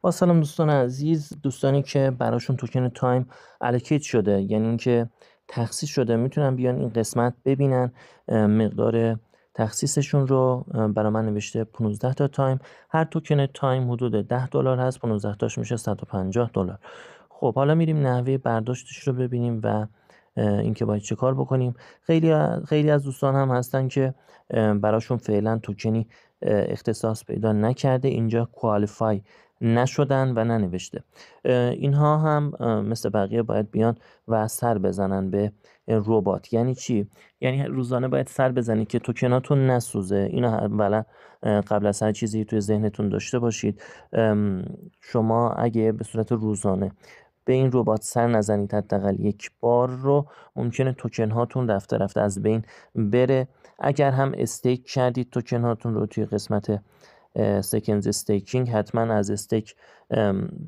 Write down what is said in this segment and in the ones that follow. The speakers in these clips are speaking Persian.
با سلام دوستان عزیز دوستانی که براشون توکن تایم الکیت شده یعنی اینکه تخصیص شده میتونن بیان این قسمت ببینن مقدار تخصیصشون رو برای من نوشته 15 تا تایم هر توکن تایم حدود 10 دلار هست 15 تاش میشه 150 دلار خب حالا میریم نحوه برداشتش رو ببینیم و اینکه باید چه کار بکنیم خیلی خیلی از دوستان هم هستن که براشون فعلا توکنی اختصاص پیدا نکرده اینجا کوالیفای نشدن و ننوشته اینها هم مثل بقیه باید بیان و سر بزنن به ربات یعنی چی یعنی روزانه باید سر بزنی که توکناتون نسوزه اینا اولا قبل از هر چیزی توی ذهنتون داشته باشید شما اگه به صورت روزانه به این ربات سر نزنید حداقل یک بار رو ممکنه توکن هاتون رفته رفته از بین بره اگر هم استیک کردید توکن هاتون رو توی قسمت سکنز استیکینگ حتما از استیک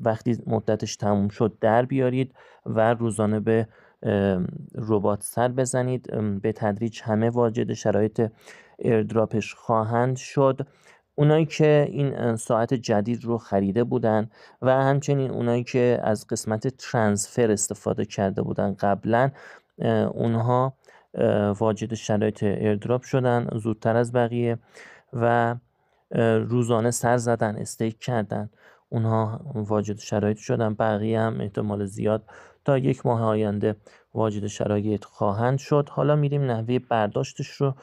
وقتی مدتش تموم شد در بیارید و روزانه به ربات سر بزنید به تدریج همه واجد شرایط ایردراپش خواهند شد اونایی که این ساعت جدید رو خریده بودن و همچنین اونایی که از قسمت ترانسفر استفاده کرده بودن قبلا اونها واجد شرایط ایردراپ شدن زودتر از بقیه و روزانه سر زدن استیک کردن اونها واجد شرایط شدن بقیه هم احتمال زیاد تا یک ماه آینده واجد شرایط خواهند شد حالا میریم نحوه برداشتش رو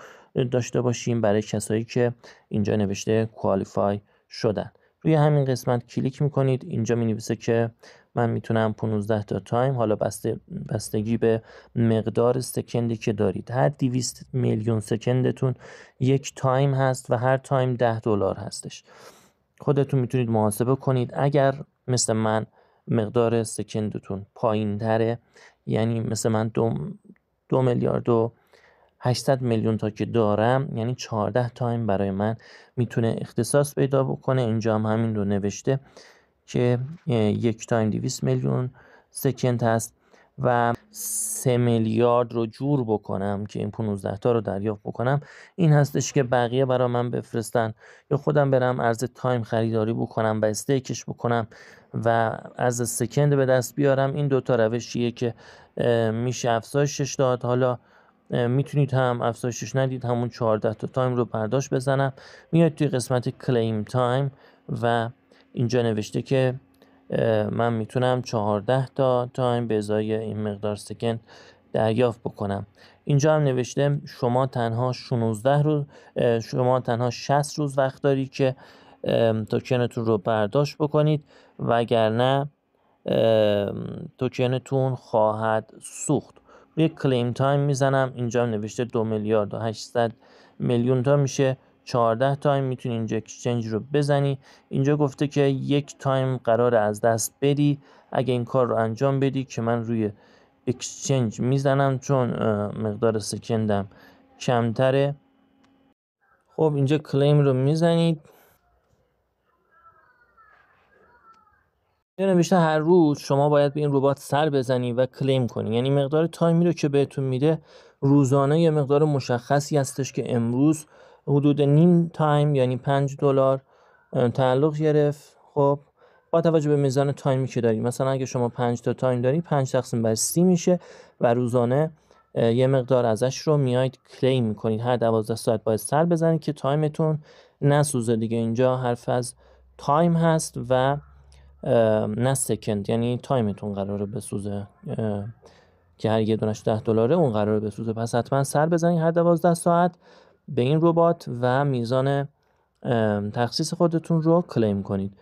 داشته باشیم برای کسایی که اینجا نوشته کوالیفای شدن روی همین قسمت کلیک میکنید اینجا می که من میتونم 15 تا تایم حالا بستگی به مقدار سکندی که دارید هر 200 میلیون سکندتون یک تایم هست و هر تایم 10 دلار هستش خودتون میتونید محاسبه کنید اگر مثل من مقدار سکندتون پایین تره یعنی مثل من دو, دو میلیارد و 800 میلیون تا که دارم یعنی 14 تایم برای من میتونه اختصاص پیدا بکنه اینجا هم همین رو نوشته که یک تایم 200 میلیون سکند هست و سه میلیارد رو جور بکنم که این 15 تا رو دریافت بکنم این هستش که بقیه برای من بفرستن یا خودم برم ارز تایم خریداری بکنم و استیکش بکنم و از سکند به دست بیارم این دوتا روشیه که میشه افزایشش داد حالا میتونید هم افزایشش ندید همون 14 تا تایم رو برداشت بزنم میاد توی قسمت کلیم تایم و اینجا نوشته که من میتونم 14 تا تایم به ازای این مقدار سکن دریافت بکنم اینجا هم نوشته شما تنها 16 روز شما تنها 60 روز وقت داری که توکنتون رو برداشت بکنید وگرنه توکنتون خواهد سوخت روی کلیم تایم میزنم اینجا هم نوشته دو میلیارد و 800 میلیون تا میشه 14 تایم میتونی اینجا اکسچنج رو بزنی اینجا گفته که یک تایم قرار از دست بدی اگه این کار رو انجام بدی که من روی اکسچنج میزنم چون مقدار سکندم کمتره خب اینجا کلیم رو میزنید بیشتر هر روز شما باید به این ربات سر بزنی و کلیم کنی یعنی مقدار تایمی رو که بهتون میده روزانه یه مقدار مشخصی هستش که امروز حدود نیم تایم یعنی 5 دلار تعلق گرفت خب با توجه به میزان تایمی که داری مثلا اگه شما 5 تا تایم داری 5 تقسیم بر 30 میشه و روزانه یه مقدار ازش رو میاید کلیم میکنید هر 12 ساعت باید سر بزنید که تایمتون نسوزه دیگه اینجا حرف از تایم هست و نه سکند یعنی تایمتون قراره بسوزه که هر یه دونش 10 دلاره اون قراره بسوزه پس حتما سر بزنید هر 12 ساعت به این ربات و میزان تخصیص خودتون رو کلیم کنید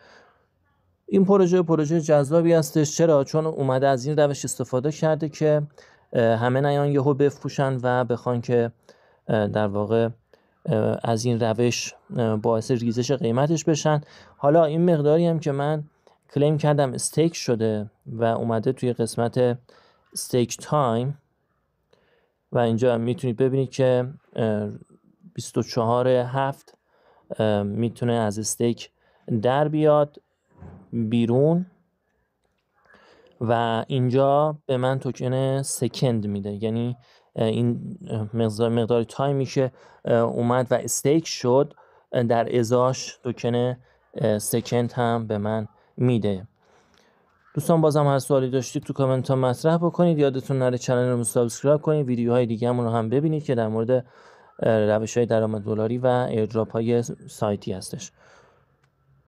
این پروژه پروژه جذابی هستش چرا چون اومده از این روش استفاده کرده که همه نیان یهو بفروشن و بخوان که در واقع از این روش باعث ریزش قیمتش بشن حالا این مقداری هم که من کلیم کردم استیک شده و اومده توی قسمت استیک تایم و اینجا میتونید ببینید که 24 هفت میتونه از استیک در بیاد بیرون و اینجا به من توکن سکند میده یعنی این مقدار مقدار تایم میشه اومد و استیک شد در ازاش توکن سکند هم به من میده دوستان بازم هر سوالی داشتید تو کامنت ها مطرح بکنید یادتون نره چنل رو سابسکرایب کنید ویدیوهای دیگه رو هم ببینید که در مورد روش های درآمد دلاری و ایردراپ های سایتی هستش